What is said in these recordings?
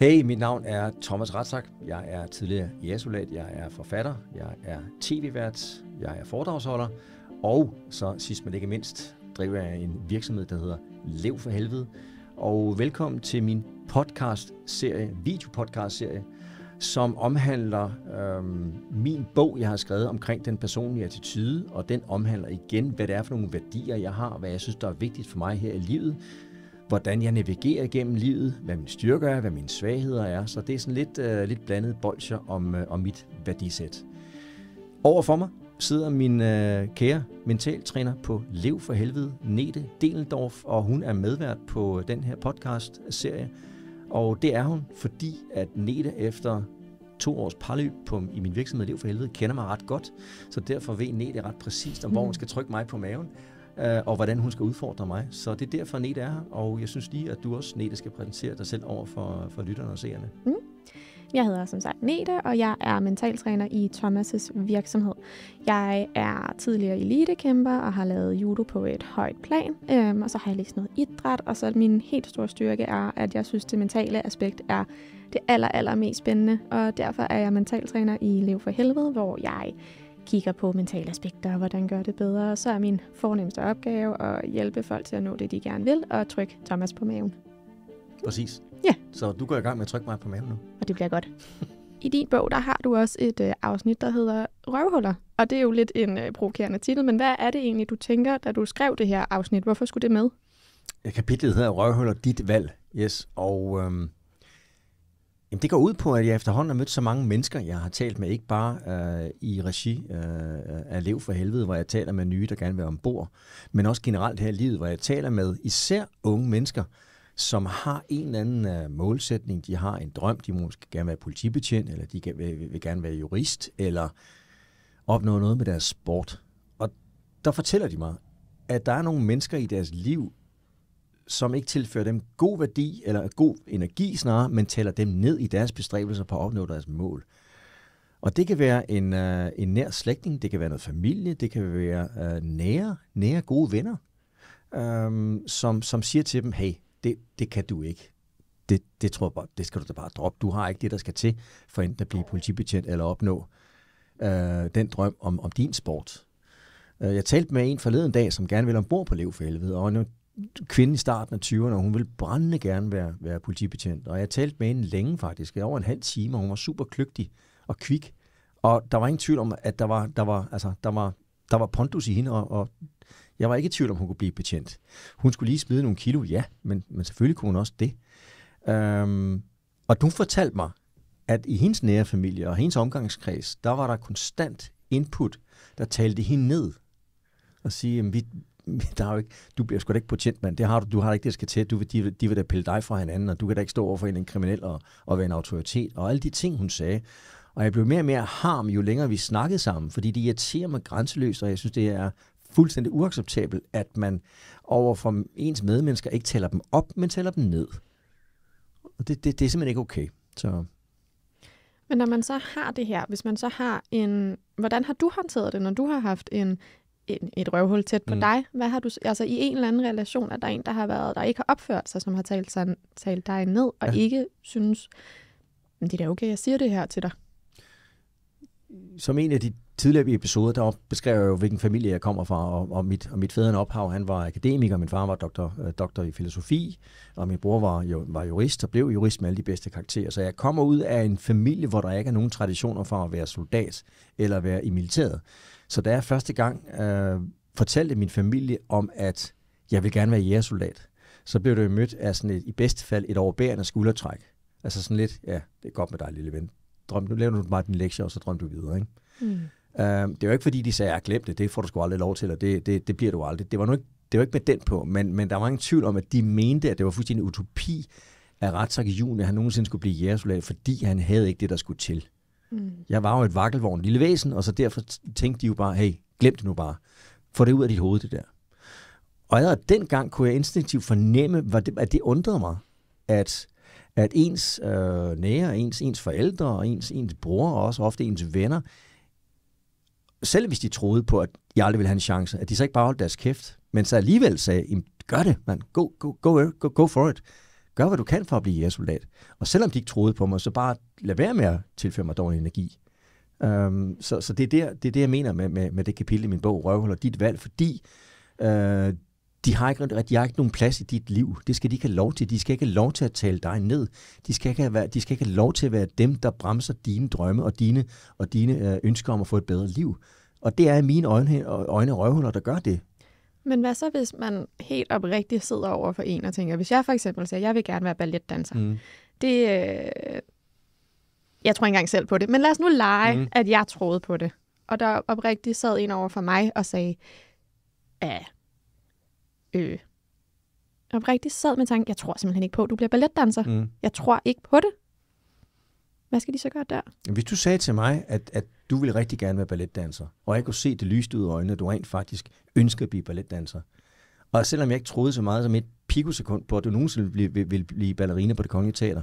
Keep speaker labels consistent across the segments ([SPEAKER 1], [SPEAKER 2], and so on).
[SPEAKER 1] Hey, mit navn er Thomas Ratzak. Jeg er tidligere jæsolat, jeg er forfatter, jeg er tv-vært, jeg er foredragsholder, og så sidst men ikke mindst driver jeg en virksomhed, der hedder Lev for Helvede. Og velkommen til min podcast-serie, videopodcast-serie, som omhandler øhm, min bog, jeg har skrevet omkring den personlige attitude, og den omhandler igen, hvad det er for nogle værdier, jeg har, hvad jeg synes, der er vigtigt for mig her i livet, hvordan jeg navigerer igennem livet, hvad mine styrker er, hvad mine svagheder er. Så det er sådan lidt, øh, lidt blandet bolcher om, øh, om mit værdisæt. Over for mig sidder min øh, kære mentaltræner på Lev for Helvede, Nete Delendorf, og hun er medvært på den her podcast-serie. Og det er hun, fordi at Nete efter to års parløb på, i min virksomhed Lev for Helvede kender mig ret godt, så derfor ved Nete ret præcist, om hvor hun mm. skal trykke mig på maven, øh, og hvordan hun skal udfordre mig. Så det er derfor, Nete er her, og jeg synes lige, at du også, Nete, skal præsentere dig selv over for, for lytterne og seerne. Mm.
[SPEAKER 2] Jeg hedder som sagt Nete, og jeg er mentaltræner i Thomas' virksomhed. Jeg er tidligere elitekæmper og har lavet judo på et højt plan, øhm, og så har jeg læst noget idræt, og så min helt store styrke er, at jeg synes, det mentale aspekt er det aller, aller mest spændende, og derfor er jeg mentaltræner i Lev for Helvede, hvor jeg kigger på mentale aspekter og hvordan gør det bedre, så er min fornemmeste opgave at hjælpe folk til at nå det, de gerne vil, og trykke Thomas på maven.
[SPEAKER 1] Præcis. Ja. Så du går i gang med at trykke mig på maven nu.
[SPEAKER 2] Og det bliver godt. I din bog, der har du også et øh, afsnit, der hedder Røvhuller. Og det er jo lidt en øh, provokerende titel, men hvad er det egentlig, du tænker, da du skrev det her afsnit? Hvorfor skulle det med?
[SPEAKER 1] Kapitlet hedder Røvhuller, dit valg. Yes, og øhm, Jamen, det går ud på, at jeg efterhånden har mødt så mange mennesker, jeg har talt med, ikke bare øh, i regi øh, af Lev for Helvede, hvor jeg taler med nye, der gerne vil ombord, men også generelt her i livet, hvor jeg taler med især unge mennesker, som har en eller anden øh, målsætning, de har en drøm, de måske gerne vil være politibetjent, eller de vil, vil gerne være jurist, eller opnå noget med deres sport. Og der fortæller de mig, at der er nogle mennesker i deres liv, som ikke tilfører dem god værdi, eller god energi snarere, men tæller dem ned i deres bestræbelser på at opnå deres mål. Og det kan være en, øh, en nær slægtning, det kan være noget familie, det kan være øh, nære, nære gode venner, øh, som, som siger til dem, hey, det, det kan du ikke. Det, det tror jeg bare, det skal du da bare droppe. Du har ikke det, der skal til for enten at blive politibetjent eller opnå øh, den drøm om, om din sport. Øh, jeg talte med en forleden dag, som gerne ville ombord på Lev for helvede, og kvinde i starten af 20'erne, og hun ville brændende gerne være, være politibetjent. Og jeg talte med hende længe faktisk, over en halv time, og hun var super kløgtig og kvik. Og der var ingen tvivl om, at der var, der var, altså, der var, der var pondus i hende, og, og jeg var ikke i tvivl om, hun kunne blive betjent. Hun skulle lige smide nogle kilo, ja, men, men selvfølgelig kunne hun også det. Øhm, og du fortalte mig, at i hendes nære familie og hendes omgangskreds, der var der konstant input, der talte hende ned og sige, at vi, der er jo ikke, du bliver sgu da ikke potent, mand. Det har du, du har da ikke det, der skal til. Du, de, de vil da pille dig fra hinanden, og du kan da ikke stå over for en, en kriminel og, og være en autoritet. Og alle de ting, hun sagde. Og jeg blev mere og mere harm, jo længere vi snakkede sammen, fordi det irriterer mig grænseløst, og jeg synes, det er fuldstændig uacceptabelt, at man over for ens medmennesker ikke tæller dem op, men tæller dem ned. Og det, det, det er simpelthen ikke okay. Så.
[SPEAKER 2] Men når man så har det her, hvis man så har en... Hvordan har du håndteret det, når du har haft en et
[SPEAKER 1] røvhul tæt på mm. dig.
[SPEAKER 2] Hvad har du, altså i en eller anden relation, er der en, der har været, der ikke har opført sig, som har talt, sådan, talt dig ned, og ja. ikke synes, det er da okay, jeg siger det her til dig
[SPEAKER 1] som en af de tidligere episoder, der beskrev jeg jo, hvilken familie jeg kommer fra, og, og, mit, og mit fædrene ophav, han var akademiker, min far var doktor, øh, doktor i filosofi, og min bror var, jo, var jurist, og blev jurist med alle de bedste karakterer. Så jeg kommer ud af en familie, hvor der ikke er nogen traditioner for at være soldat eller være i militæret. Så da jeg første gang øh, fortalte min familie om, at jeg vil gerne være jægersoldat, så blev det jo mødt af sådan et, i bedste fald et overbærende skuldertræk. Altså sådan lidt, ja, det er godt med dig, lille ven drømte, nu lavede du bare din lektie, og så drømte du videre. Ikke? Mm. Øhm, det er jo ikke, fordi de sagde, at ah, jeg glemte det, det får du sgu aldrig lov til, og det, det, det bliver du aldrig. Det var nu ikke, det var ikke med den på, men, men der var ingen tvivl om, at de mente, at det var fuldstændig utopi, at Ratzak i juni, at han nogensinde skulle blive jægersoldat, fordi han havde ikke det, der skulle til. Mm. Jeg var jo et vakkelvogn lille væsen, og så derfor tænkte de jo bare, hey, glem det nu bare. Få det ud af dit hoved, det der. Og allerede dengang kunne jeg instinktivt fornemme, at det undrede mig, at at ens øh, nære, ens, ens forældre og ens, ens bror og også ofte ens venner, selv hvis de troede på, at jeg aldrig ville have en chance, at de så ikke bare holdt deres kæft, men så alligevel sagde, gør det, man. Go, go, go, go, for it. Gør, hvad du kan for at blive jeresoldat. Og selvom de ikke troede på mig, så bare lad være med at tilføre mig dårlig energi. Um, så så det, er der, det er det, jeg mener med, med, med det kapitel i min bog, Røvhuller, dit valg, fordi øh, de har, ikke, de har ikke nogen plads i dit liv. Det skal de ikke have lov til. De skal ikke have lov til at tale dig ned. De skal ikke have, de skal ikke have lov til at være dem, der bremser dine drømme og dine, og dine øh, ønsker om at få et bedre liv. Og det er i mine øjne, øjne røvhuller, der gør det.
[SPEAKER 2] Men hvad så, hvis man helt oprigtigt sidder over for en og tænker, hvis jeg for eksempel siger, at jeg vil gerne være balletdanser, mm. det, øh, jeg tror ikke engang selv på det, men lad os nu lege, mm. at jeg troede på det. Og der oprigtigt sad en over for mig og sagde, ja, øh, oprigtigt sad med tanken, jeg tror simpelthen ikke på, at du bliver balletdanser. Mm. Jeg tror ikke på det. Hvad skal de så gøre der?
[SPEAKER 1] Hvis du sagde til mig, at, at du ville rigtig gerne være balletdanser, og jeg kunne se det lyste ud af øjnene, at du rent faktisk ønsker at blive balletdanser, og selvom jeg ikke troede så meget som et pikosekund på, at du nogensinde ville, ville, ville blive ballerina på det kongelige teater,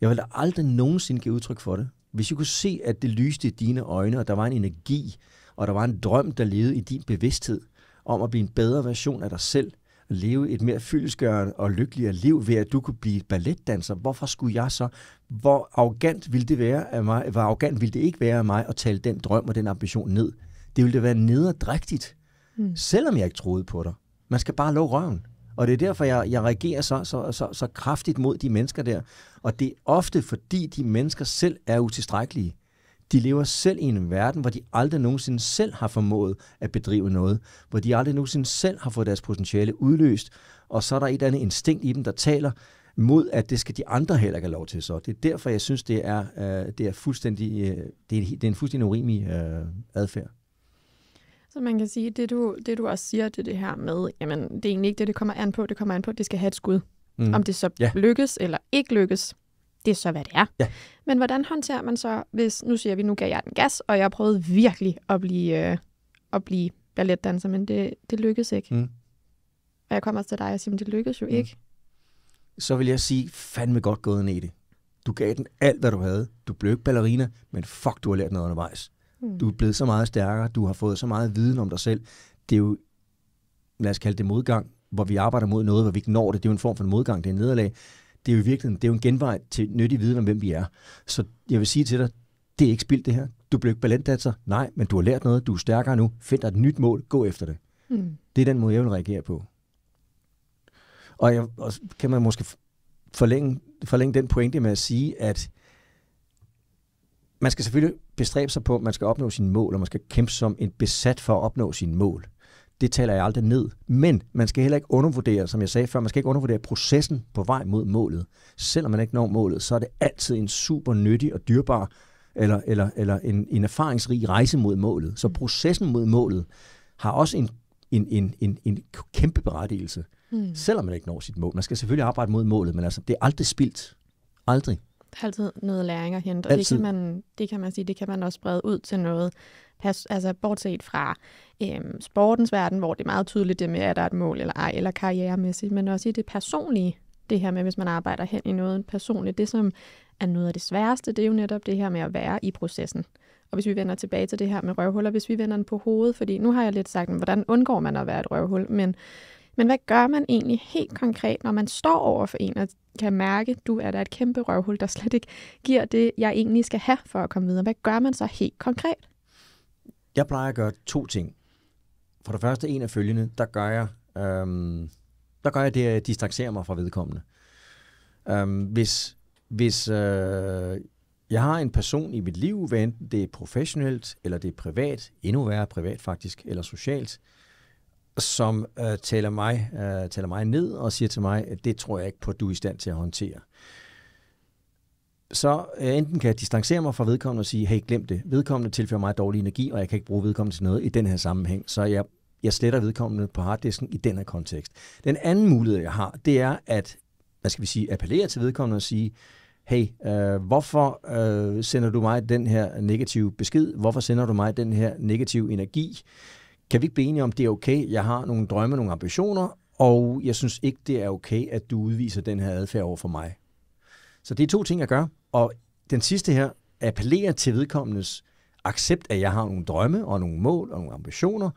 [SPEAKER 1] jeg ville da aldrig nogensinde give udtryk for det. Hvis jeg kunne se, at det lyste i dine øjne, og der var en energi, og der var en drøm, der levede i din bevidsthed, om at blive en bedre version af dig selv, at leve et mere fyldesgørende og lykkeligere liv ved, at du kunne blive balletdanser. Hvorfor skulle jeg så? Hvor arrogant ville det være af mig? Hvor arrogant ville det ikke være af mig at tale den drøm og den ambition ned? Det ville det være nederdrægtigt, mm. selvom jeg ikke troede på dig. Man skal bare lukke røven. Og det er derfor, jeg, jeg reagerer så, så, så, så kraftigt mod de mennesker der. Og det er ofte, fordi de mennesker selv er utilstrækkelige. De lever selv i en verden, hvor de aldrig nogensinde selv har formået at bedrive noget, hvor de aldrig nogensinde selv har fået deres potentiale udløst, og så er der et eller andet instinkt i dem, der taler mod, at det skal de andre heller ikke have lov til så. Det er derfor, jeg synes, det er, øh, det er, fuldstændig, øh, det er, det er en fuldstændig urimelig øh, adfærd.
[SPEAKER 2] Så man kan sige, det du, det du også siger, det det her med, jamen det er egentlig ikke det, det kommer an på, det kommer an på, at det skal have et skud. Mm. Om det så ja. lykkes eller ikke lykkes, det er så, hvad det er. Ja. Men hvordan håndterer man så, hvis, nu siger vi, nu gav jeg den gas, og jeg prøvede virkelig at blive, øh, at blive balletdanser, men det, det lykkedes ikke. Mm. Og jeg kommer også til dig og siger, men det lykkedes jo mm. ikke.
[SPEAKER 1] Så vil jeg sige, fandme godt gået ned i det. Du gav den alt, hvad du havde. Du blev ikke ballerina, men fuck, du har lært noget undervejs. Mm. Du er blevet så meget stærkere, du har fået så meget viden om dig selv. Det er jo, lad os kalde det modgang, hvor vi arbejder mod noget, hvor vi ikke når det. Det er jo en form for en modgang, det er en nederlag det er jo i virkeligheden, det er jo en genvej til nyttig viden om, hvem vi er. Så jeg vil sige til dig, det er ikke spildt det her. Du blev ikke balantdanser. Nej, men du har lært noget. Du er stærkere nu. Find dig et nyt mål. Gå efter det. Mm. Det er den måde, jeg vil reagere på. Og, jeg, og kan man måske forlænge, forlænge den pointe med at sige, at man skal selvfølgelig bestræbe sig på, at man skal opnå sine mål, og man skal kæmpe som en besat for at opnå sine mål det taler jeg aldrig ned. Men man skal heller ikke undervurdere, som jeg sagde før, man skal ikke undervurdere processen på vej mod målet. Selvom man ikke når målet, så er det altid en super nyttig og dyrbar eller, eller, eller en, en erfaringsrig rejse mod målet. Så mm. processen mod målet har også en, en, en, en, en kæmpe berettigelse, mm. selvom man ikke når sit mål. Man skal selvfølgelig arbejde mod målet, men altså, det er aldrig spildt. Aldrig
[SPEAKER 2] altid noget læring at hente, og det kan, man, det kan man sige, det kan man også brede ud til noget, altså bortset fra øhm, sportens verden, hvor det er meget tydeligt det med, at der er et mål eller ej, eller karrieremæssigt, men også i det personlige, det her med, hvis man arbejder hen i noget personligt, det som er noget af det sværeste, det er jo netop det her med at være i processen. Og hvis vi vender tilbage til det her med røvhuller, hvis vi vender den på hovedet, fordi nu har jeg lidt sagt, hvordan undgår man at være et røvhul, men men hvad gør man egentlig helt konkret, når man står over for en og kan mærke, du er der et kæmpe røvhul, der slet ikke giver det, jeg egentlig skal have for at komme videre? Hvad gør man så helt konkret?
[SPEAKER 1] Jeg plejer at gøre to ting. For det første en af følgende, der gør jeg, øhm, der gør jeg det, at jeg distancerer mig fra vedkommende. Øhm, hvis hvis øh, jeg har en person i mit liv, hvad enten det er professionelt, eller det er privat, endnu værre privat faktisk, eller socialt, som øh, taler, mig, øh, taler mig ned og siger til mig, at det tror jeg ikke på, at du er i stand til at håndtere. Så øh, enten kan jeg distancere mig fra vedkommende og sige, hey, glem det. Vedkommende tilfører mig dårlig energi, og jeg kan ikke bruge vedkommende til noget i den her sammenhæng, så jeg, jeg sletter vedkommende på harddisken i den her kontekst. Den anden mulighed, jeg har, det er at, hvad skal vi sige, appellere til vedkommende og sige, hey, øh, hvorfor øh, sender du mig den her negative besked? Hvorfor sender du mig den her negative energi? kan vi ikke blive enige om, det er okay, jeg har nogle drømme, nogle ambitioner, og jeg synes ikke, det er okay, at du udviser den her adfærd over for mig. Så det er to ting, jeg gør. Og den sidste her, appellerer til vedkommendes accept, at jeg har nogle drømme og nogle mål og nogle ambitioner.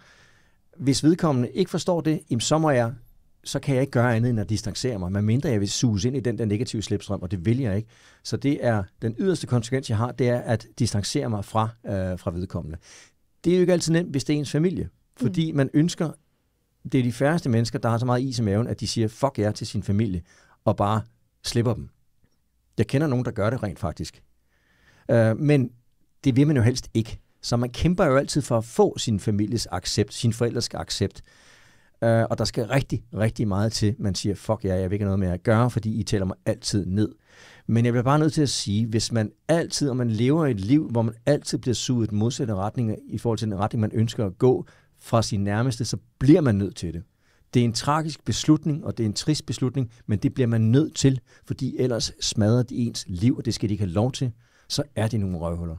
[SPEAKER 1] Hvis vedkommende ikke forstår det, så må jeg så kan jeg ikke gøre andet end at distancere mig, medmindre jeg vil suge ind i den der negative slipstrøm, og det vil jeg ikke. Så det er den yderste konsekvens, jeg har, det er at distancere mig fra, øh, fra vedkommende. Det er jo ikke altid nemt, hvis det er ens familie. Fordi mm. man ønsker, det er de færreste mennesker, der har så meget is i maven, at de siger fuck jer til sin familie, og bare slipper dem. Jeg kender nogen, der gør det rent faktisk. Uh, men det vil man jo helst ikke. Så man kæmper jo altid for at få sin families accept, sin forældres accept. Uh, og der skal rigtig, rigtig meget til, man siger, fuck jer, jeg vil ikke have noget med at gøre, fordi I tæller mig altid ned. Men jeg bliver bare nødt til at sige, hvis man altid, og man lever et liv, hvor man altid bliver suget modsatte retninger i forhold til den retning, man ønsker at gå, fra sin nærmeste, så bliver man nødt til det. Det er en tragisk beslutning, og det er en trist beslutning, men det bliver man nødt til, fordi ellers smadrer de ens liv, og det skal de ikke have lov til. Så er det nogle røvhuller.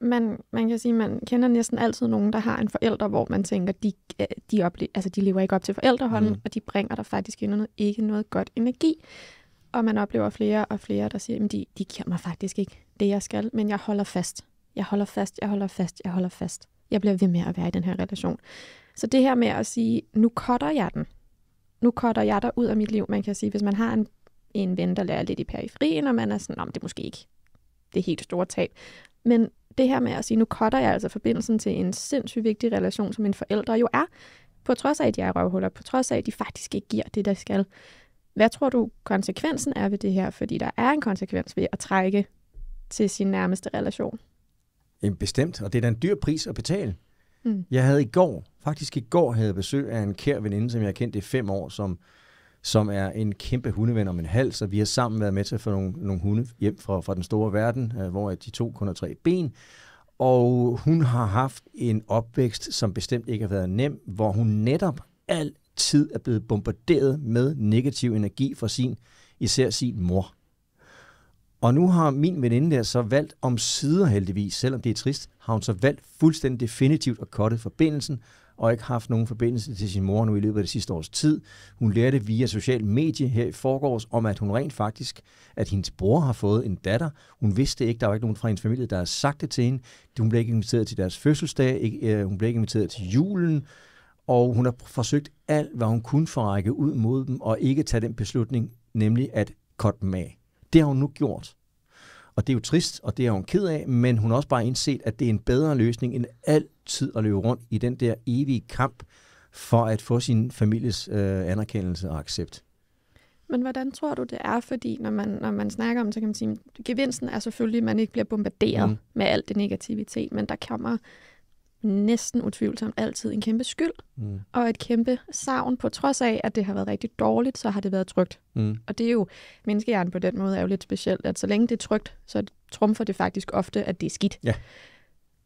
[SPEAKER 2] Man, man kan sige, man kender næsten altid nogen, der har en forælder, hvor man tænker, de, øh, de, ople- altså, de lever ikke op til forældrehånden, mm. og de bringer der faktisk ind noget, ikke noget godt energi. Og man oplever flere og flere, der siger, at de, de giver mig faktisk ikke det, jeg skal, men jeg holder fast. Jeg holder fast, jeg holder fast, jeg holder fast jeg bliver ved med at være i den her relation. Så det her med at sige, nu cutter jeg den. Nu cutter jeg dig ud af mit liv, man kan sige. Hvis man har en, en ven, der lærer lidt i periferien, og man er sådan, om det er måske ikke det helt store tab. Men det her med at sige, nu cutter jeg altså forbindelsen til en sindssygt vigtig relation, som en forældre jo er, på trods af, at de er røvhuller, på trods af, at de faktisk ikke giver det, der skal. Hvad tror du, konsekvensen er ved det her? Fordi der er en konsekvens ved at trække til sin nærmeste relation.
[SPEAKER 1] Jamen bestemt, og det er da en dyr pris at betale. Mm. Jeg havde i går, faktisk i går havde besøg af en kær veninde, som jeg har kendt i fem år, som, som er en kæmpe hundeven om en hals, og vi har sammen været med til at få nogle, nogle hunde hjem fra, fra den store verden, øh, hvor de to kun har tre ben. Og hun har haft en opvækst, som bestemt ikke har været nem, hvor hun netop altid er blevet bombarderet med negativ energi fra sin, især sin mor. Og nu har min veninde der så valgt om sider heldigvis, selvom det er trist, har hun så valgt fuldstændig definitivt at kotte forbindelsen, og ikke haft nogen forbindelse til sin mor nu i løbet af det sidste års tid. Hun lærte via social medie her i forgårs om, at hun rent faktisk, at hendes bror har fået en datter. Hun vidste ikke, der var ikke nogen fra hendes familie, der havde sagt det til hende. Hun blev ikke inviteret til deres fødselsdag, øh, hun blev ikke inviteret til julen, og hun har forsøgt alt, hvad hun kunne for at række ud mod dem, og ikke tage den beslutning, nemlig at kotte dem af. Det har hun nu gjort. Og det er jo trist, og det er hun ked af, men hun har også bare indset, at det er en bedre løsning end altid at løbe rundt i den der evige kamp for at få sin families øh, anerkendelse og accept.
[SPEAKER 2] Men hvordan tror du, det er? Fordi når man, når man snakker om, så kan man sige, at gevinsten er selvfølgelig, at man ikke bliver bombarderet mm. med alt det negativitet, men der kommer næsten utvivlsomt altid en kæmpe skyld mm. og et kæmpe savn. På trods af, at det har været rigtig dårligt, så har det været trygt. Mm. Og det er jo, menneskehjernen på den måde er jo lidt specielt, at så længe det er trygt, så trumfer det faktisk ofte, at det er skidt. Ja.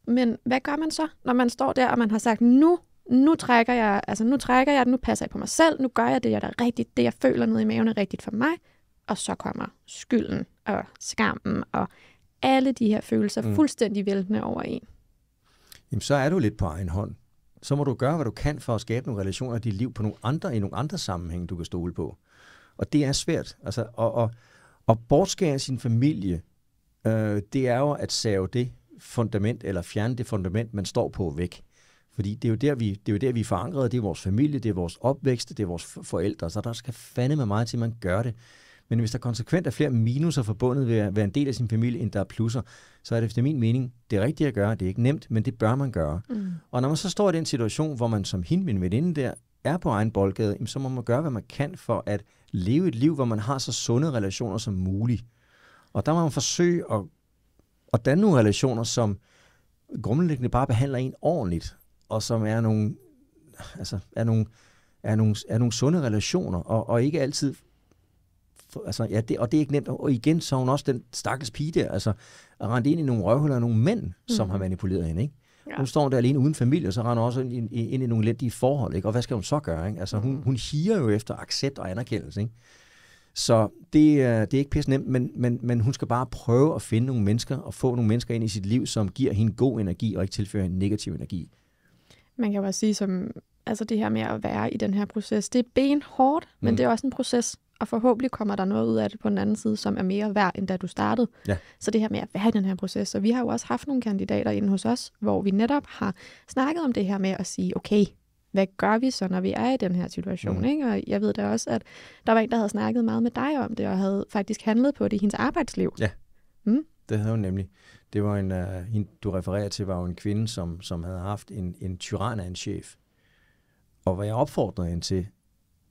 [SPEAKER 2] Men hvad gør man så, når man står der, og man har sagt, nu nu trækker jeg, altså nu trækker jeg, nu passer jeg på mig selv, nu gør jeg det, jeg der rigtigt, det jeg føler nede i maven er rigtigt for mig, og så kommer skylden og skammen og alle de her følelser mm. fuldstændig væltende over en
[SPEAKER 1] jamen så er du lidt på egen hånd. Så må du gøre, hvad du kan for at skabe nogle relationer i dit liv på nogle andre, i nogle andre sammenhænge, du kan stole på. Og det er svært. Altså, og, og, og bortskære sin familie, øh, det er jo at save det fundament, eller fjerne det fundament, man står på væk. Fordi det er jo der, vi, det er, jo der, vi er forankret. Det er vores familie, det er vores opvækst, det er vores forældre. Så der skal fandme meget til, at man gør det. Men hvis der konsekvent er flere minuser forbundet ved at være en del af sin familie, end der er plusser, så er det efter min mening det rigtige at gøre. Det er ikke nemt, men det bør man gøre. Mm. Og når man så står i den situation, hvor man som hende, min veninde der, er på egen boldgade, så må man gøre, hvad man kan for at leve et liv, hvor man har så sunde relationer som muligt. Og der må man forsøge at, at danne nogle relationer, som grundlæggende bare behandler en ordentligt, og som er nogle, altså, er nogle, er nogle, er nogle sunde relationer, og, og ikke altid altså, ja, det, og det er ikke nemt. Og igen så hun også den stakkels pige der, altså, at rende ind i nogle røvhuller af nogle mænd, mm. som mhm. har manipuleret hende, ikke? Ja. Hun står der alene uden familie, og så render også ind, ind, ind i nogle elendige forhold, ikke? Og hvad skal hun så gøre, ikke? Altså, hun, mhm. hun higer jo efter accept og anerkendelse, ikke? Så det, øh, det er ikke pisse nemt, men, men, men hun skal bare prøve at finde nogle mennesker, og få nogle mennesker ind i sit liv, som giver hende god energi, og ikke tilfører hende negativ energi.
[SPEAKER 2] Man kan bare sige, som altså det her med at være i den her proces, det er benhårdt, men mm. det er også en proces og forhåbentlig kommer der noget ud af det på den anden side, som er mere værd, end da du startede. Ja. Så det her med at være i den her proces, og vi har jo også haft nogle kandidater inde hos os, hvor vi netop har snakket om det her med at sige, okay, hvad gør vi så, når vi er i den her situation? Mm. Ikke? Og jeg ved da også, at der var en, der havde snakket meget med dig om det, og havde faktisk handlet på det i hendes arbejdsliv. Ja,
[SPEAKER 1] mm. det havde hun nemlig. Det var en, uh, hende, du refererer til, var jo en kvinde, som, som havde haft en, en tyran af en chef. Og hvad jeg opfordrede hende til,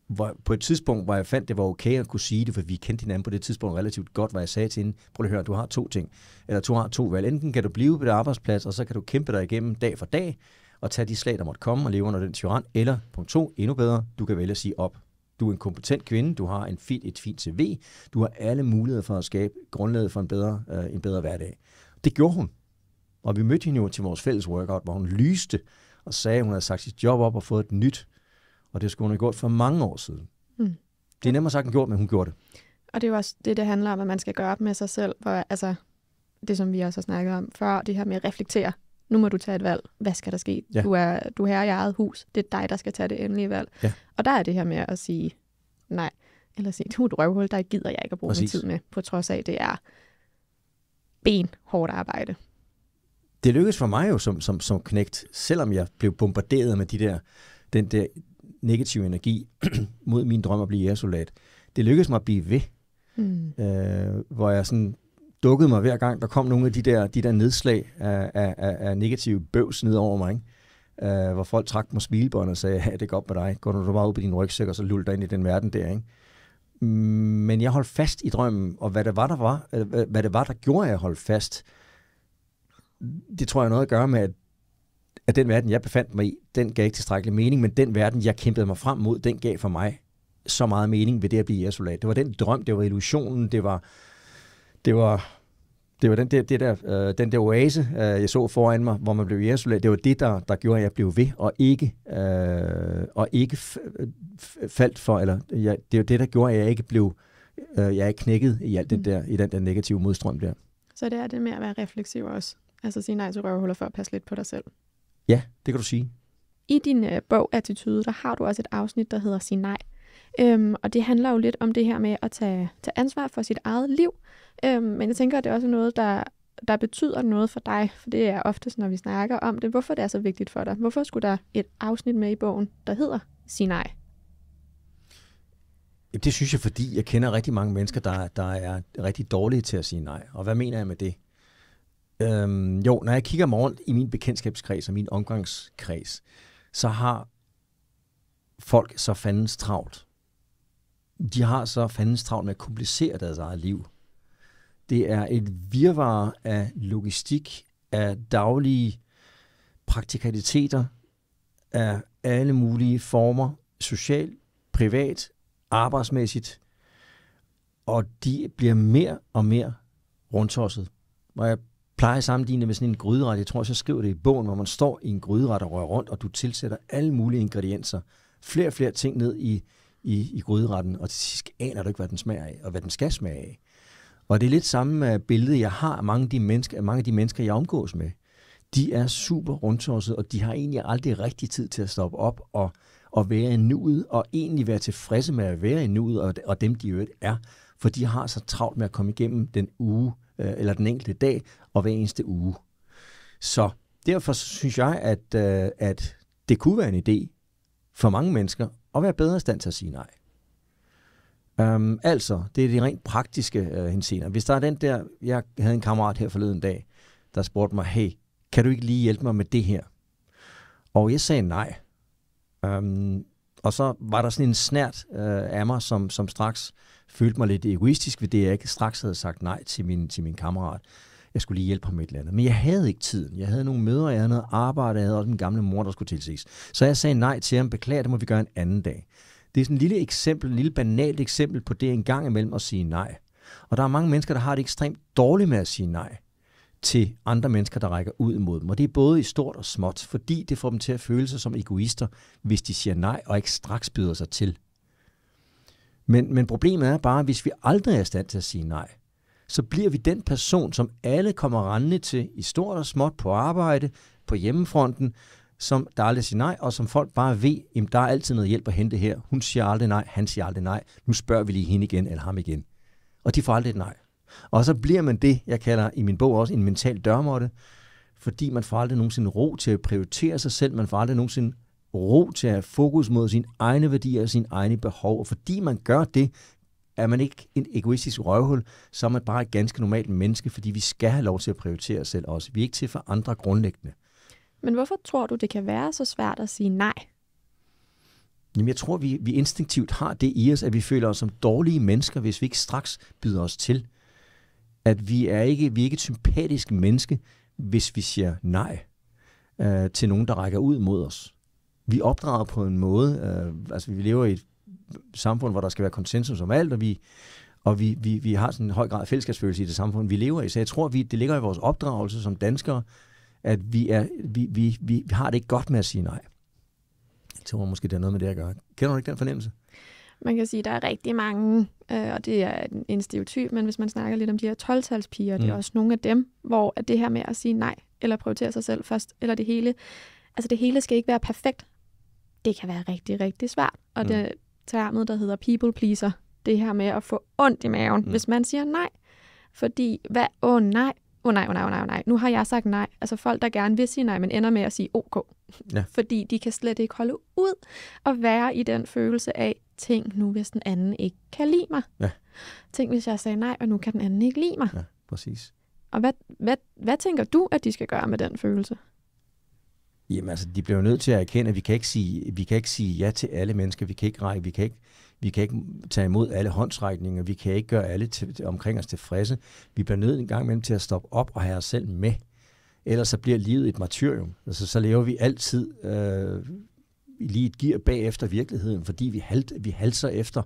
[SPEAKER 1] hvor, på et tidspunkt, hvor jeg fandt, det var okay at kunne sige det, for vi kendte hinanden på det tidspunkt relativt godt, hvor jeg sagde til hende, prøv at høre, du har to ting, eller du har to valg. Enten kan du blive på det arbejdsplads, og så kan du kæmpe dig igennem dag for dag, og tage de slag, der måtte komme, og leve under den tyran, eller punkt to, endnu bedre, du kan vælge at sige op. Du er en kompetent kvinde, du har en fin, et fint CV, du har alle muligheder for at skabe grundlaget for en bedre, øh, en bedre hverdag. Det gjorde hun. Og vi mødte hende jo til vores fælles workout, hvor hun lyste og sagde, at hun havde sagt sit job op og fået et nyt og det skulle hun have gjort for mange år siden. Mm. Det er nemmere sagt end gjort, men hun gjorde det.
[SPEAKER 2] Og det er jo også det, det handler om, at man skal gøre op med sig selv. Hvor, altså, det, som vi også har snakket om før, det her med at reflektere. Nu må du tage et valg. Hvad skal der ske? Ja. Du, er, du er i eget hus. Det er dig, der skal tage det endelige valg. Ja. Og der er det her med at sige nej. Eller sige, du er et røvhul, der gider jeg ikke at bruge Præcis. min tid med. På trods af, det er benhårdt arbejde.
[SPEAKER 1] Det lykkedes for mig jo som, som, som knægt, selvom jeg blev bombarderet med de der, den der negativ energi mod min drøm at blive jeresoldat. Det lykkedes mig at blive ved, mm. øh, hvor jeg sådan dukkede mig hver gang, der kom nogle af de der, de der nedslag af, af, af negative bøvs ned over mig, ikke? Øh, hvor folk trak mig smilebånd og sagde, ja, det er godt med dig, går du bare ud på din rygsæk, og så lul dig ind i den verden der, ikke? Mm, men jeg holdt fast i drømmen, og hvad det var, der var, øh, hvad det var, der gjorde, at jeg holdt fast, det tror jeg noget at gøre med, at at den verden, jeg befandt mig i, den gav ikke tilstrækkelig mening, men den verden, jeg kæmpede mig frem mod, den gav for mig så meget mening ved det at blive jeresoldat. Det var den drøm, det var illusionen, det var, det var, det var den der, det der, øh, den der oase, øh, jeg så foran mig, hvor man blev jeresoldat. Det var det, der, der gjorde, at jeg blev ved, og ikke, øh, og ikke faldt for, eller ja, det var det, der gjorde, at jeg ikke blev, øh, jeg ikke knækket i alt det mm. der, i den der negative modstrøm der.
[SPEAKER 2] Så det er det med at være refleksiv også. Altså sige nej til røvhuller for at passe lidt på dig selv.
[SPEAKER 1] Ja, det kan du sige.
[SPEAKER 2] I din øh, bog Attitude, der har du også et afsnit, der hedder Sig nej. Øhm, og det handler jo lidt om det her med at tage, tage ansvar for sit eget liv. Øhm, men jeg tænker, at det er også noget, der, der betyder noget for dig, for det er ofte, når vi snakker om det. Hvorfor det er så vigtigt for dig? Hvorfor skulle der et afsnit med i bogen, der hedder Sig nej?
[SPEAKER 1] Det synes jeg, fordi jeg kender rigtig mange mennesker, der, der er rigtig dårlige til at sige nej. Og hvad mener jeg med det? Øhm, jo, når jeg kigger morgen i min bekendtskabskreds og min omgangskreds, så har folk så fandens travlt. De har så fandens travlt med at komplicere deres eget liv. Det er et virvare af logistik, af daglige praktikaliteter, af alle mulige former, socialt, privat, arbejdsmæssigt, og de bliver mere og mere rundtosset. Når jeg plejer at sammenligne med sådan en gryderet. Jeg tror, jeg skriver det i bogen, hvor man står i en gryderet og rører rundt, og du tilsætter alle mulige ingredienser. Flere og flere ting ned i, i, i gryderetten, og til sidst aner du ikke, hvad den smager af, og hvad den skal smage af. Og det er lidt samme øh, billede, jeg har af mange af de mennesker, mange af de mennesker jeg omgås med. De er super rundtossede, og de har egentlig aldrig rigtig tid til at stoppe op og, og være i nuet, og egentlig være tilfredse med at være i nuet, og, og dem de jo er, for de har så travlt med at komme igennem den uge, øh, eller den enkelte dag og hver eneste uge. Så derfor synes jeg, at, øh, at det kunne være en idé for mange mennesker at være bedre i stand til at sige nej. Um, altså, det er de rent praktiske uh, øh, hensener. Hvis der er den der, jeg havde en kammerat her forleden dag, der spurgte mig, hey, kan du ikke lige hjælpe mig med det her? Og jeg sagde nej. Um, og så var der sådan en snært øh, af mig, som, som straks følte mig lidt egoistisk ved det, jeg ikke straks havde sagt nej til min, til min kammerat. Jeg skulle lige hjælpe ham med et eller andet. Men jeg havde ikke tiden. Jeg havde nogle møder, jeg havde noget arbejde, jeg havde også min gamle mor, der skulle tilses. Så jeg sagde nej til ham, beklager, det må vi gøre en anden dag. Det er sådan et lille eksempel, et lille banalt eksempel på det en gang imellem at sige nej. Og der er mange mennesker, der har det ekstremt dårligt med at sige nej til andre mennesker, der rækker ud imod dem. Og det er både i stort og småt, fordi det får dem til at føle sig som egoister, hvis de siger nej og ikke straks byder sig til. Men, men problemet er bare, at hvis vi aldrig er i stand til at sige nej, så bliver vi den person, som alle kommer rendende til i stort og småt på arbejde, på hjemmefronten, som der aldrig siger nej, og som folk bare ved, at der er altid noget hjælp at hente her. Hun siger aldrig nej, han siger aldrig nej. Nu spørger vi lige hende igen eller ham igen. Og de får aldrig et nej. Og så bliver man det, jeg kalder i min bog også en mental dørmåtte, fordi man får aldrig nogensinde ro til at prioritere sig selv, man får aldrig nogensinde ro til at have fokus mod sine egne værdier og sine egne behov. Og fordi man gør det, er man ikke en egoistisk røvhul, så er man bare et ganske normalt menneske, fordi vi skal have lov til at prioritere os selv også. Vi er ikke til for andre grundlæggende.
[SPEAKER 2] Men hvorfor tror du, det kan være så svært at sige nej?
[SPEAKER 1] Jamen, jeg tror, vi, vi instinktivt har det i os, at vi føler os som dårlige mennesker, hvis vi ikke straks byder os til at vi er ikke, vi er ikke et sympatisk menneske, hvis vi siger nej øh, til nogen, der rækker ud mod os. Vi opdrager på en måde, øh, altså vi lever i et samfund, hvor der skal være konsensus om alt, og vi, og vi, vi, vi har sådan en høj grad af fællesskabsfølelse i det samfund, vi lever i. Så jeg tror, vi, det ligger i vores opdragelse som danskere, at vi, er, vi, vi, vi har det ikke godt med at sige nej. Jeg tror måske, det er noget med det at gøre. Kender du ikke den fornemmelse?
[SPEAKER 2] Man kan sige, at der er rigtig mange, øh, og det er en, stereotyp, men hvis man snakker lidt om de her 12-talspiger, mm. det er mm. også nogle af dem, hvor at det her med at sige nej, eller prioritere sig selv først, eller det hele, altså det hele skal ikke være perfekt. Det kan være rigtig, rigtig svært. Og mm. det termet, der hedder people pleaser, det her med at få ondt i maven, mm. hvis man siger nej. Fordi, hvad, åh oh, nej, åh oh, nej, åh oh, nej, åh oh, nej, oh, nej, nu har jeg sagt nej. Altså folk, der gerne vil sige nej, men ender med at sige ok. Ja. Fordi de kan slet ikke holde ud og være i den følelse af, Tænk nu, hvis den anden ikke kan lide mig. Ja. Tænk, hvis jeg sagde nej, og nu kan den anden ikke lide mig. Ja, præcis. Og hvad, hvad, hvad tænker du, at de skal gøre med den følelse?
[SPEAKER 1] Jamen altså, de bliver jo nødt til at erkende, at vi kan ikke sige, vi kan ikke sige ja til alle mennesker, vi kan ikke række, vi kan ikke, vi kan ikke tage imod alle håndsrækninger, vi kan ikke gøre alle til, omkring os tilfredse. Vi bliver nødt en gang imellem til at stoppe op og have os selv med. Ellers så bliver livet et martyrium. Altså, så lever vi altid øh, lige et gear bagefter virkeligheden, fordi vi, halt, vi halser efter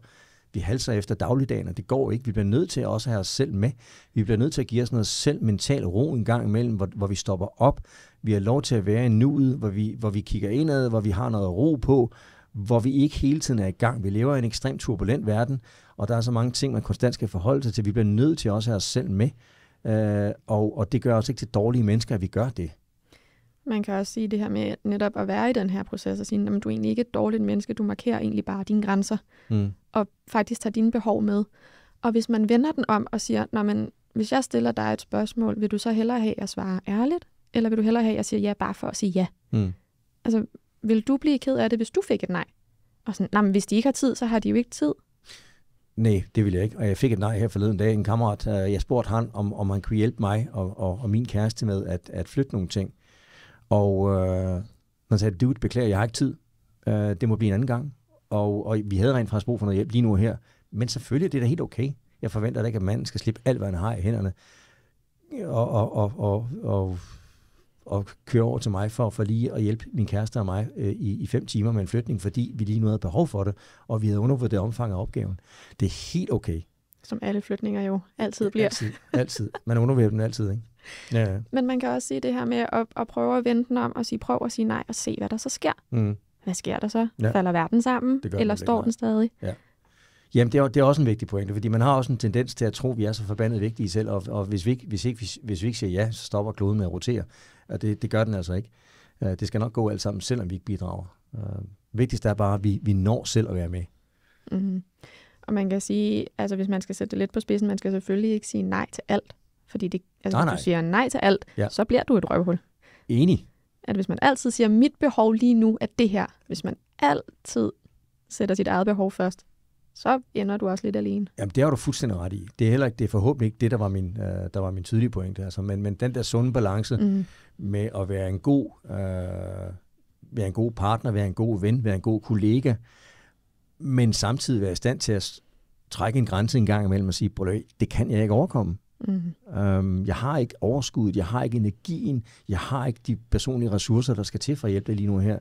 [SPEAKER 1] vi halser efter dagligdagen, og det går ikke. Vi bliver nødt til at også have os selv med. Vi bliver nødt til at give os noget selv mental ro en gang imellem, hvor, hvor vi stopper op. Vi har lov til at være i nuet, hvor vi, hvor vi kigger indad, hvor vi har noget ro på, hvor vi ikke hele tiden er i gang. Vi lever i en ekstremt turbulent verden, og der er så mange ting, man konstant skal forholde sig til. Vi bliver nødt til også at have os selv med. Øh, og, og det gør os ikke til dårlige mennesker, at vi gør det.
[SPEAKER 2] Man kan også sige det her med netop at være i den her proces og sige, at du er egentlig ikke et dårligt menneske, du markerer egentlig bare dine grænser, mm. og faktisk tager dine behov med. Og hvis man vender den om og siger, når man, hvis jeg stiller dig et spørgsmål, vil du så hellere have, at jeg svarer ærligt, eller vil du hellere have, at jeg siger ja, bare for at sige ja? Mm. Altså, vil du blive ked af det, hvis du fik et nej? Og sådan, nej, men hvis de ikke har tid, så har de jo ikke tid.
[SPEAKER 1] Nej, det vil jeg ikke. Og jeg fik et nej her forleden dag. En kammerat, øh, jeg spurgte han, om, om han kunne hjælpe mig og, og, og min kæreste med at, at flytte nogle ting. Og øh, man sagde, dude, beklager, jeg har ikke tid. Øh, det må blive en anden gang. Og, og vi havde rent faktisk brug for noget hjælp lige nu her. Men selvfølgelig, det er da helt okay. Jeg forventer da ikke, at manden skal slippe alt, hvad han har i hænderne. Og, og, og, og, og og køre over til mig for, for lige at hjælpe min kæreste og mig øh, i, i fem timer med en flytning, fordi vi lige nu havde behov for det, og vi havde undervurderet omfang af opgaven. Det er helt okay.
[SPEAKER 2] Som alle flytninger jo altid bliver. Altid,
[SPEAKER 1] altid. Man undervurderer den altid, ikke? Ja,
[SPEAKER 2] Men man kan også sige det her med at, at prøve at vende den om og sige prøv at sige nej og se, hvad der så sker. Mm. Hvad sker der så? Ja. Falder verden sammen? Eller står den stadig?
[SPEAKER 1] Ja. Jamen, det er, det er også en vigtig pointe, fordi man har også en tendens til at tro, at vi er så forbandet vigtige selv, og, og hvis, vi ikke, hvis, ikke, hvis, hvis vi ikke siger ja, så stopper kloden med at rotere. Og det, det gør den altså ikke. Øh, det skal nok gå alt sammen, selvom vi ikke bidrager. Øh, vigtigst er bare, at vi, vi når selv at være med.
[SPEAKER 2] Mm-hmm. Og man kan sige, altså hvis man skal sætte det lidt på spidsen, man skal selvfølgelig ikke sige nej til alt. Fordi det, altså, nej, hvis nej. du siger nej til alt, ja. så bliver du et røvhul. Enig. At hvis man altid siger, mit behov lige nu er det her, hvis man altid sætter sit eget behov først, så ender du også lidt alene.
[SPEAKER 1] Jamen, det har du fuldstændig ret i. Det er heller ikke, det er forhåbentlig ikke det, der var min, øh, der var min tydelige pointe. Altså, men, men den der sunde balance mm. med at være en god, øh, være en god partner, være en god ven, være en god kollega, men samtidig være i stand til at trække en grænse en gang imellem og sige, det kan jeg ikke overkomme. Mm. Øhm, jeg har ikke overskuddet, jeg har ikke energien, jeg har ikke de personlige ressourcer, der skal til for at hjælpe dig lige nu her.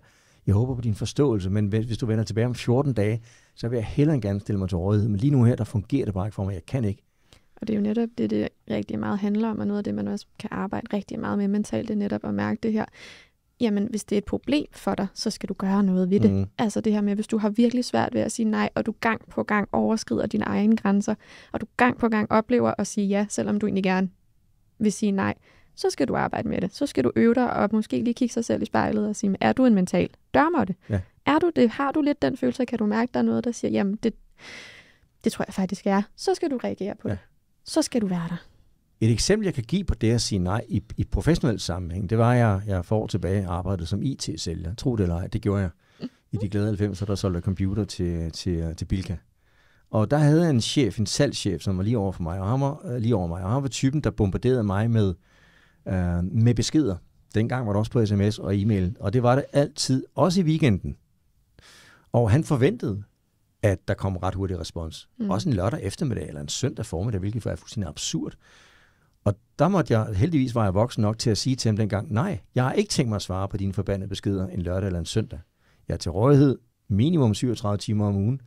[SPEAKER 1] Jeg håber på din forståelse, men hvis du vender tilbage om 14 dage, så vil jeg hellere gerne stille mig til rådighed. Men lige nu her, der fungerer det bare ikke for mig. Jeg kan ikke.
[SPEAKER 2] Og det er jo netop det, det rigtig meget handler om, og noget af det, man også kan arbejde rigtig meget med mentalt, det er netop at mærke det her jamen hvis det er et problem for dig, så skal du gøre noget ved det. Mm. Altså det her med, hvis du har virkelig svært ved at sige nej, og du gang på gang overskrider dine egne grænser, og du gang på gang oplever at sige ja, selvom du egentlig gerne vil sige nej, så skal du arbejde med det. Så skal du øve dig og måske lige kigge sig selv i spejlet og sige, er du en mental dørmåtte? Ja. Er du det? Har du lidt den følelse? Kan du mærke, der er noget, der siger, jamen det, det tror jeg faktisk er. Så skal du reagere på ja. det. Så skal du være der.
[SPEAKER 1] Et eksempel, jeg kan give på det at sige nej i, i professionel sammenhæng, det var, at jeg, jeg for år tilbage arbejdede som IT-sælger. Tro det eller ej, det gjorde jeg. I de glade 90'er, der solgte computer til, til, til Bilka. Og der havde jeg en chef, en salgschef, som var lige over for mig, og han var, øh, lige over mig, og han var typen, der bombarderede mig med, øh, med beskeder. Dengang var det også på sms og e-mail, og det var det altid, også i weekenden. Og han forventede, at der kom ret hurtig respons. Mm. Også en lørdag eftermiddag eller en søndag formiddag, hvilket var fuldstændig absurd. Og der måtte jeg, heldigvis var jeg voksen nok til at sige til ham dengang, nej, jeg har ikke tænkt mig at svare på dine forbandede beskeder en lørdag eller en søndag. Jeg er til rådighed minimum 37 timer om ugen,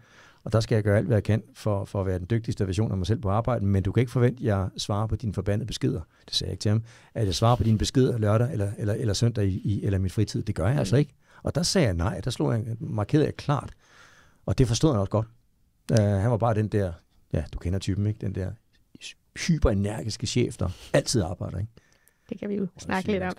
[SPEAKER 1] og der skal jeg gøre alt, hvad jeg kan for, for at være den dygtigste version af mig selv på arbejde, men du kan ikke forvente, at jeg svarer på dine forbandede beskeder. Det sagde jeg ikke til ham. At jeg svarer på dine beskeder lørdag eller, eller, eller søndag i, i, eller min fritid, det gør jeg altså mm. ikke. Og der sagde jeg nej, der slog jeg, markerede jeg klart. Og det forstod han også godt. Uh, han var bare den der, ja, du kender typen, ikke? Den der hyperenergiske chef, der altid arbejder. Ikke?
[SPEAKER 2] Det kan vi jo snakke lidt om.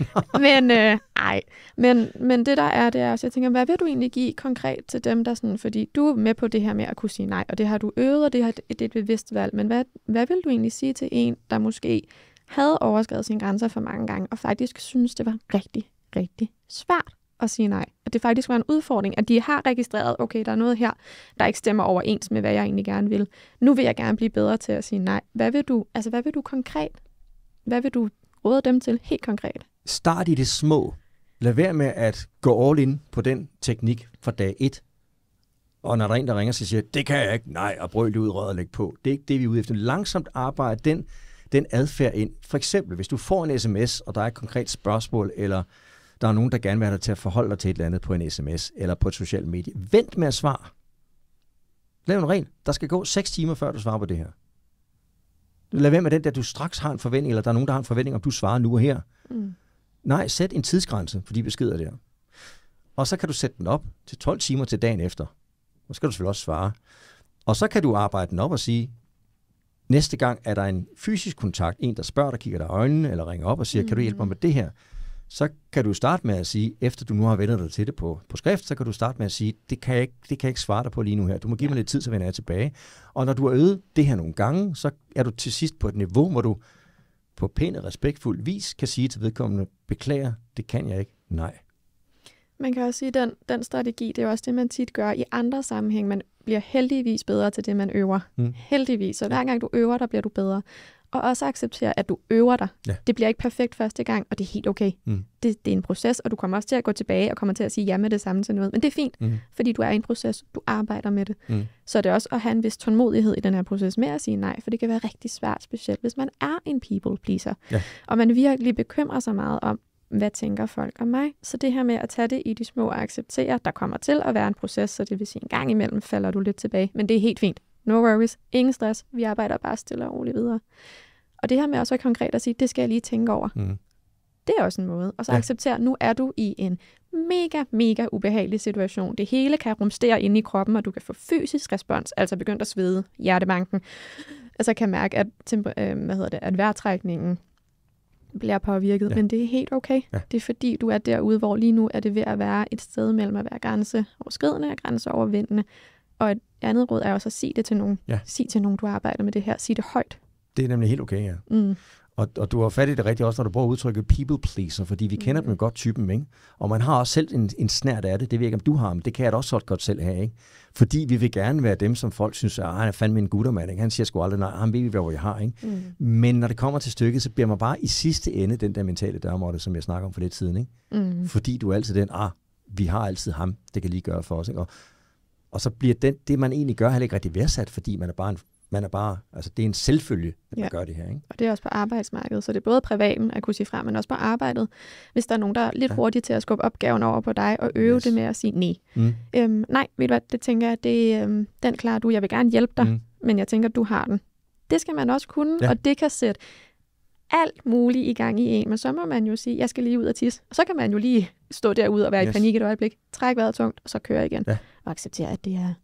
[SPEAKER 2] men, øh, ej. Men, men det der er, det er også, jeg tænker, hvad vil du egentlig give konkret til dem, der sådan, fordi du er med på det her med at kunne sige nej, og det har du øvet, og det, har, det er et bevidst valg, men hvad, hvad vil du egentlig sige til en, der måske havde overskrevet sine grænser for mange gange, og faktisk synes, det var rigtig, rigtig svært at sige nej. At det faktisk var en udfordring, at de har registreret, okay, der er noget her, der ikke stemmer overens med, hvad jeg egentlig gerne vil. Nu vil jeg gerne blive bedre til at sige nej. Hvad vil du, altså, hvad vil du konkret? Hvad vil du råde dem til helt konkret?
[SPEAKER 1] Start i det små. Lad være med at gå all in på den teknik fra dag 1. Og når der er en, der ringer, så siger, det kan jeg ikke, nej, og brøl det ud og lægge på. Det er ikke det, vi er ude efter. Langsomt arbejde den, den adfærd ind. For eksempel, hvis du får en sms, og der er et konkret spørgsmål, eller der er nogen, der gerne vil have dig til at forholde dig til et eller andet på en sms eller på et socialt medie. Vent med at svare. Lav en regel. Der skal gå 6 timer, før du svarer på det her. Lad være med den der, du straks har en forventning, eller der er nogen, der har en forventning, om du svarer nu og her. Mm. Nej, sæt en tidsgrænse for de beskeder der. Og så kan du sætte den op til 12 timer til dagen efter. Og så skal du selvfølgelig også svare. Og så kan du arbejde den op og sige, næste gang er der en fysisk kontakt, en der spørger dig, kigger dig i øjnene, eller ringer op og siger, mm. kan du hjælpe mig mm. med det her? så kan du starte med at sige, efter du nu har vendt dig til det på, på skrift, så kan du starte med at sige, det kan, jeg ikke, det kan jeg ikke svare dig på lige nu her. Du må give mig lidt tid, så vender jeg tilbage. Og når du har øvet det her nogle gange, så er du til sidst på et niveau, hvor du på pæn og respektfuld vis kan sige til vedkommende, beklager, det kan jeg ikke, nej.
[SPEAKER 2] Man kan også sige, at den, den strategi, det er også det, man tit gør i andre sammenhæng. Man bliver heldigvis bedre til det, man øver. Mm. Heldigvis. Så hver gang du øver, der bliver du bedre og også acceptere, at du øver dig. Ja. Det bliver ikke perfekt første gang, og det er helt okay. Mm. Det, det er en proces, og du kommer også til at gå tilbage og kommer til at sige ja med det samme til noget. Men det er fint, mm. fordi du er i en proces, du arbejder med det. Mm. Så det er også at have en vis tålmodighed i den her proces med at sige nej, for det kan være rigtig svært, specielt hvis man er en people pleaser, ja. og man virkelig bekymrer sig meget om, hvad tænker folk om mig? Så det her med at tage det i de små og acceptere, der kommer til at være en proces, så det vil sige, en gang imellem falder du lidt tilbage, men det er helt fint. No worries. Ingen stress. Vi arbejder bare stille og roligt videre. Og det her med også at være konkret og sige, det skal jeg lige tænke over. Mm. Det er også en måde. Og så ja. acceptere, nu er du i en mega, mega ubehagelig situation. Det hele kan rumstere inde i kroppen, og du kan få fysisk respons, altså begyndt at svede, hjertebanken. Altså kan mærke, at, øh, hvad hedder det, at vejrtrækningen bliver påvirket, ja. men det er helt okay. Ja. Det er fordi, du er derude, hvor lige nu er det ved at være et sted mellem at være grænseoverskridende og grænseovervindende, og et andet råd er også at sige det til nogen. Ja. Sig til nogen, du arbejder med det her. Sig det højt.
[SPEAKER 1] Det er nemlig helt okay, ja. Mm. Og, og du har fat i det rigtigt også, når du bruger udtrykket people pleaser, fordi vi kender mm. dem godt typen, ikke? Og man har også selv en, en snært af det. Det ved jeg ikke, om du har, men det kan jeg da også godt selv have, ikke? Fordi vi vil gerne være dem, som folk synes, at ah, han er fandme en guttermand, ikke? Han siger sgu aldrig, nej, han ved, hvad jeg har, ikke? Mm. Men når det kommer til stykket, så bliver man bare i sidste ende den der mentale dørmåtte, som jeg snakker om for lidt siden, ikke? Mm. Fordi du er altid den, ah, vi har altid ham, det kan lige gøre for os. Ikke? Og og så bliver den, det, man egentlig gør, heller ikke rigtig værdsat, fordi man er bare en man er bare, altså det er en selvfølge, at ja. man gør det her. Ikke?
[SPEAKER 2] Og det er også på arbejdsmarkedet, så det er både privaten at kunne sige fra, men også på arbejdet. Hvis der er nogen, der er lidt ja. hurtigt til at skubbe opgaven over på dig og øve yes. det med at sige nej. Mm. Øhm, nej, ved du hvad, det tænker jeg, det, øhm, den klarer du. Jeg vil gerne hjælpe dig, mm. men jeg tænker, du har den. Det skal man også kunne, ja. og det kan sætte alt muligt i gang i en, men så må man jo sige, jeg skal lige ud og tisse. Og så kan man jo lige stå derude og være yes. i panik et øjeblik, trække vejret tungt, og så køre igen. Ja. Og acceptere, at det er,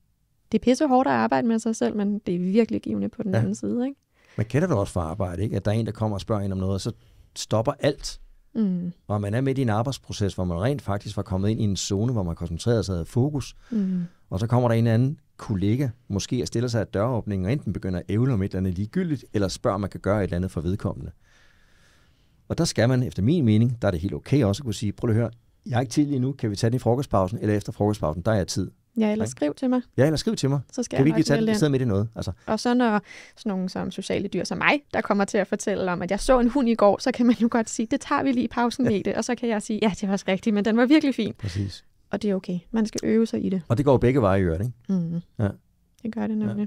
[SPEAKER 2] det er pisse hårdt at arbejde med sig selv, men det er virkelig givende på den ja. anden side. Ikke?
[SPEAKER 1] Man kender det også fra arbejde, ikke? at der er en, der kommer og spørger en om noget, og så stopper alt. Mm. Og man er midt i en arbejdsproces, hvor man rent faktisk var kommet ind i en zone, hvor man koncentrerede sig og havde fokus. Mm. Og så kommer der en anden kollega, måske og stiller sig af døråbningen, og enten begynder at ævle om et eller andet ligegyldigt, eller spørger, om man kan gøre et eller andet for vedkommende. Mm. Og der skal man, efter min mening, der er det helt okay også at kunne sige, prøv at høre, jeg er ikke tid lige nu, kan vi tage den i frokostpausen, eller efter frokostpausen, der er jeg tid. Ja, eller skriv til mig. Ja, eller skriv til mig. Så skal kan vi ikke tage det midt i noget? Altså.
[SPEAKER 2] Og så når sådan nogle som sociale dyr som mig, der kommer til at fortælle om, at jeg så en hund i går, så kan man jo godt sige, det tager vi lige i pausen ja. med det, og så kan jeg sige, ja, det var også rigtigt, men den var virkelig fin. Præcis. Og det er okay. Man skal øve sig i det.
[SPEAKER 1] Og det går begge veje i øvrigt, ikke? Mm. Ja.
[SPEAKER 2] Det gør det nemlig. Ja.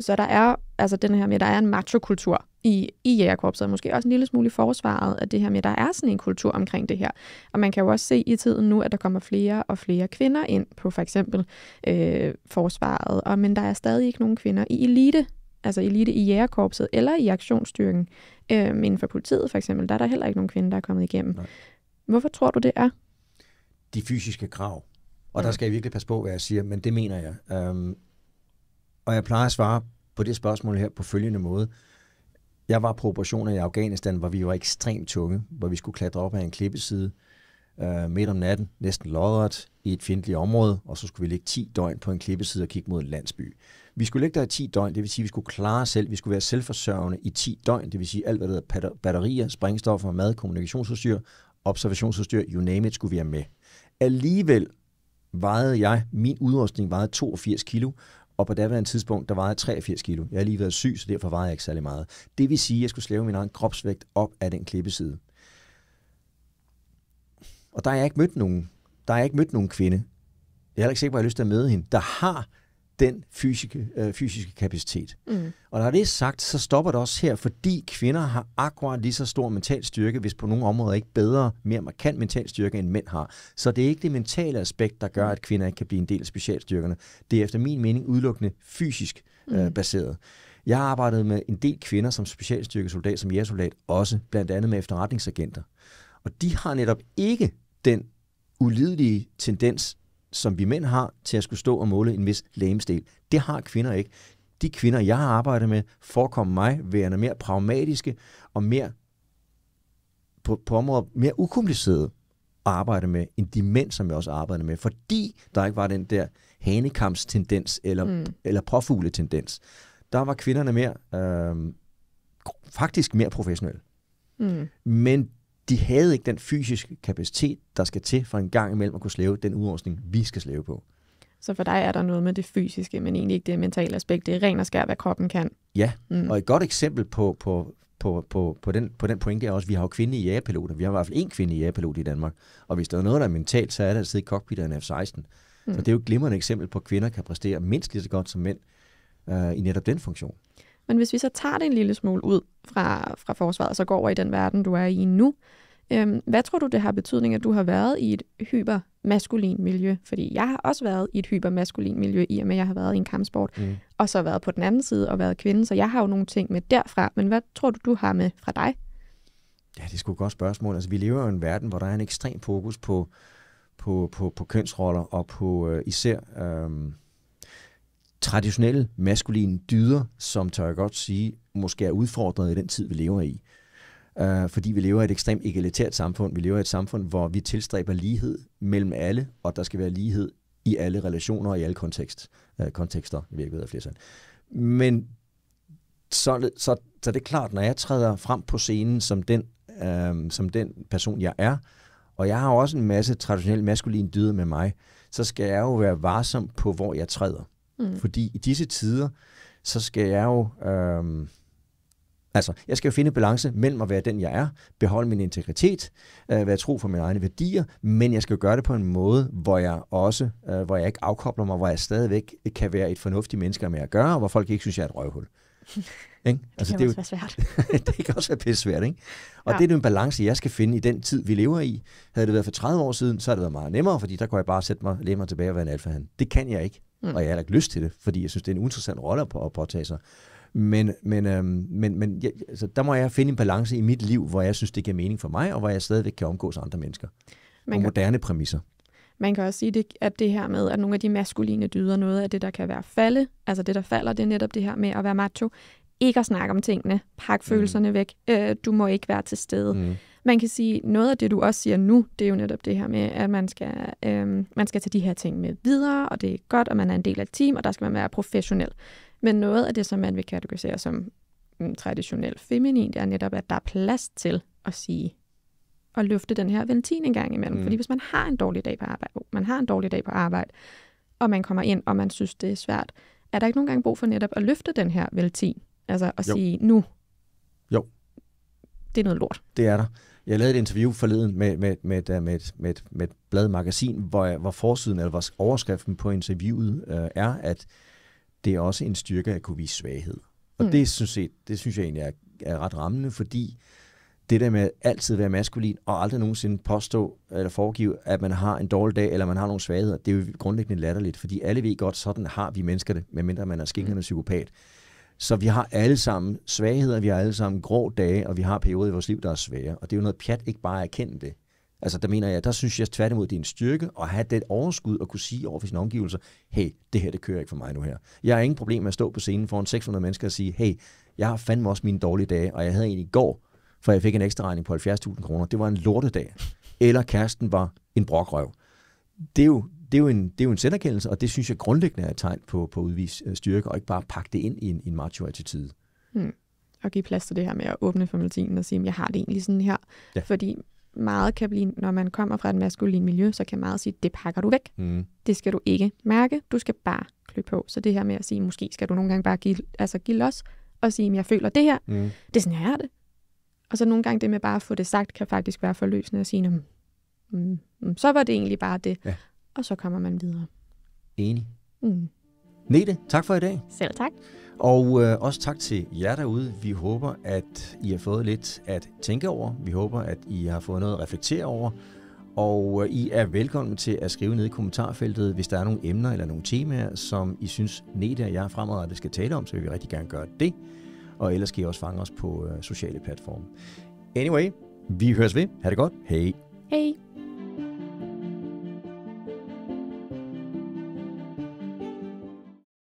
[SPEAKER 2] Så der er altså den her med, der er en machokultur i, i jægerkorpset, og måske også en lille smule i forsvaret af det her med, der er sådan en kultur omkring det her. Og man kan jo også se i tiden nu, at der kommer flere og flere kvinder ind på for eksempel øh, forsvaret, og, men der er stadig ikke nogen kvinder i elite altså elite i jægerkorpset eller i aktionsstyrken øh, inden for politiet for eksempel, der er der heller ikke nogen kvinder, der er kommet igennem. Nej. Hvorfor tror du, det er?
[SPEAKER 1] De fysiske krav. Og mm. der skal jeg virkelig passe på, hvad jeg siger, men det mener jeg. Øhm, og jeg plejer at svare på det spørgsmål her på følgende måde. Jeg var på operationer i Afghanistan, hvor vi var ekstremt tunge, hvor vi skulle klatre op af en klippeside øh, midt om natten, næsten lodret i et fjendtligt område, og så skulle vi ligge 10 døgn på en klippeside og kigge mod en landsby. Vi skulle ligge der i 10 døgn, det vil sige, at vi skulle klare os selv, vi skulle være selvforsørgende i 10 døgn, det vil sige alt, hvad der hedder batterier, sprængstoffer, mad, kommunikationsudstyr, observationsudstyr, you name it, skulle vi have med. Alligevel vejede jeg, min udrustning vejede 82 kilo, og på daværende tidspunkt, der vejede jeg 83 kilo. Jeg har lige været syg, så derfor vejede jeg ikke særlig meget. Det vil sige, at jeg skulle slæve min egen kropsvægt op af den klippeside. Og der har jeg ikke mødt nogen. Der har jeg ikke mødt nogen kvinde. Jeg er heller ikke sikker på, at jeg har lyst til at møde hende. Der har den fysiske, øh, fysiske kapacitet. Mm. Og når det er sagt, så stopper det også her, fordi kvinder har akkurat lige så stor mental styrke, hvis på nogle områder ikke bedre, mere markant mental styrke, end mænd har. Så det er ikke det mentale aspekt, der gør, at kvinder ikke kan blive en del af specialstyrkerne. Det er efter min mening udelukkende fysisk øh, mm. baseret. Jeg har arbejdet med en del kvinder som specialstyrkesoldat, som jægersoldat, også blandt andet med efterretningsagenter. Og de har netop ikke den ulidelige tendens som vi mænd har til at skulle stå og måle en vis lægemstil. Det har kvinder ikke. De kvinder, jeg har arbejdet med, forekommer mig værende mere pragmatiske og mere på, på områder mere ukomplicerede at arbejde med, end de mænd, som jeg også arbejder med, fordi der ikke var den der hanekampstendens eller, mm. eller påfugletendens. Der var kvinderne mere, øh, faktisk mere professionelle. Mm. Men de havde ikke den fysiske kapacitet, der skal til for en gang imellem at kunne slæve den udrustning, vi skal slæve på.
[SPEAKER 2] Så for dig er der noget med det fysiske, men egentlig ikke det mentale aspekt. Det er ren og skær, hvad kroppen kan.
[SPEAKER 1] Ja, mm. og et godt eksempel på, på, på, på, på, den, på den pointe er også, at vi har jo kvinde i jægerpiloter. Vi har i hvert fald én i jægerpilot i Danmark. Og hvis der er noget, der er mentalt, så er det at sidde i cockpit af en F-16. Mm. Så det er jo et glimrende eksempel på, at kvinder kan præstere mindst lige så godt som mænd øh, i netop den funktion.
[SPEAKER 2] Men hvis vi så tager det en lille smule ud fra, fra forsvaret, så går over i den verden, du er i nu, øhm, hvad tror du, det har betydning, at du har været i et hypermaskulin miljø? Fordi jeg har også været i et hypermaskulin miljø, i og med, at jeg har været i en kampsport, mm. og så været på den anden side og været kvinde, så jeg har jo nogle ting med derfra. Men hvad tror du, du har med fra dig?
[SPEAKER 1] Ja, det er sgu et godt spørgsmål. Altså, vi lever jo i en verden, hvor der er en ekstrem fokus på, på, på, på kønsroller, og på øh, især... Øh, traditionelle maskuline dyder, som tør jeg godt sige, måske er udfordret i den tid, vi lever i. Uh, fordi vi lever i et ekstremt egalitært samfund. Vi lever i et samfund, hvor vi tilstræber lighed mellem alle, og der skal være lighed i alle relationer og i alle kontekst, uh, kontekster, i virkeligheden flertal. Men så, så, så det er klart, når jeg træder frem på scenen som den, uh, som den person, jeg er, og jeg har også en masse traditionel maskuline dyder med mig, så skal jeg jo være varsom på, hvor jeg træder. Mm. Fordi i disse tider, så skal jeg jo... Øh, Altså, jeg skal jo finde balance mellem at være den, jeg er, beholde min integritet, øh, være tro for mine egne værdier, men jeg skal jo gøre det på en måde, hvor jeg også, øh, hvor jeg ikke afkobler mig, hvor jeg stadigvæk kan være et fornuftigt menneske med at gøre, og hvor folk ikke synes, jeg er et røvhul. Ikke? Altså, det kan det er jo, være svært. det kan også være pisse svært, ikke? Og ja. det er jo en balance, jeg skal finde i den tid, vi lever i. Havde det været for 30 år siden, så havde det været meget nemmere, fordi der kunne jeg bare sætte mig, læne mig tilbage og være en alfahand. Det kan jeg ikke. Mm. Og jeg har ikke lyst til det, fordi jeg synes, det er en interessant rolle at, på, at påtage sig. Men, men, øhm, men, men ja, altså, der må jeg finde en balance i mit liv, hvor jeg synes, det giver mening for mig, og hvor jeg stadigvæk kan omgås andre mennesker. Man og kan... moderne præmisser.
[SPEAKER 2] Man kan også sige, det, at det her med, at nogle af de maskuline dyder, noget af det, der kan være falde, altså det, der falder, det er netop det her med at være macho, ikke at snakke om tingene, pak mm. følelserne mm. væk, øh, du må ikke være til stede. Mm man kan sige, noget af det, du også siger nu, det er jo netop det her med, at man skal, øhm, man skal tage de her ting med videre, og det er godt, og man er en del af et team, og der skal man være professionel. Men noget af det, som man vil kategorisere som mm, traditionelt feminin, det er netop, at der er plads til at sige, at løfte den her ventil en gang imellem. Mm. Fordi hvis man har en dårlig dag på arbejde, oh, man har en dårlig dag på arbejde, og man kommer ind, og man synes, det er svært, er der ikke nogen gange brug for netop at løfte den her ventil? Altså at jo. sige, nu. Jo. Det er noget
[SPEAKER 1] lort. Det er der. Jeg lavede et interview forleden med, med, med, med, med, med, et, med et bladmagasin, hvor, jeg, hvor forsiden, eller hvor overskriften på interviewet øh, er, at det er også en styrke at kunne vise svaghed. Og mm. det, synes jeg, det synes jeg egentlig er, er ret rammende, fordi det der med at altid være maskulin og aldrig nogensinde påstå eller foregive, at man har en dårlig dag eller man har nogle svagheder, det er jo grundlæggende latterligt, fordi alle ved godt, sådan har vi mennesker det, medmindre man er skinkende hmm. psykopat. Så vi har alle sammen svagheder, vi har alle sammen grå dage, og vi har perioder i vores liv, der er svære. Og det er jo noget pjat ikke bare at erkende det. Altså der mener jeg, der synes jeg tværtimod, det er en styrke at have det overskud og kunne sige over for sine omgivelser, hey, det her det kører ikke for mig nu her. Jeg har ingen problem med at stå på scenen foran 600 mennesker og sige, hey, jeg har fandme også mine dårlige dage, og jeg havde en i går, for jeg fik en ekstra regning på 70.000 kroner. Det var en lortedag. Eller kæresten var en brokrøv. Det er jo det er jo en, det er jo en senderkendelse, og det synes jeg grundlæggende er et tegn på, på udvis øh, styrke, og ikke bare pakke det ind i en, i en macho-attitude.
[SPEAKER 2] Hmm. Og give plads til det her med at åbne for melodien og sige, at jeg har det egentlig sådan her. Ja. Fordi meget kan blive, når man kommer fra et maskulin miljø, så kan meget sige, det pakker du væk. Hmm. Det skal du ikke mærke, du skal bare klø på. Så det her med at sige, måske skal du nogle gange bare give, altså give los, og sige, at jeg føler det her, hmm. det er sådan, jeg er det. Og så nogle gange det med bare at få det sagt, kan faktisk være forløsende at sige, mm, mm, mm, så var det egentlig bare det. Ja og så kommer man videre.
[SPEAKER 1] Enig. Mm. Nete, tak for i dag. Selv tak. Og øh, også tak til jer derude. Vi håber, at I har fået lidt at tænke over. Vi håber, at I har fået noget at reflektere over. Og øh, I er velkommen til at skrive ned i kommentarfeltet, hvis der er nogle emner eller nogle temaer, som I synes, Nete og jeg fremadrettet skal tale om, så vil vi rigtig gerne gøre det. Og ellers kan I også fange os på øh, sociale platforme. Anyway, vi høres ved. Ha' det godt. Hej.
[SPEAKER 2] Hej.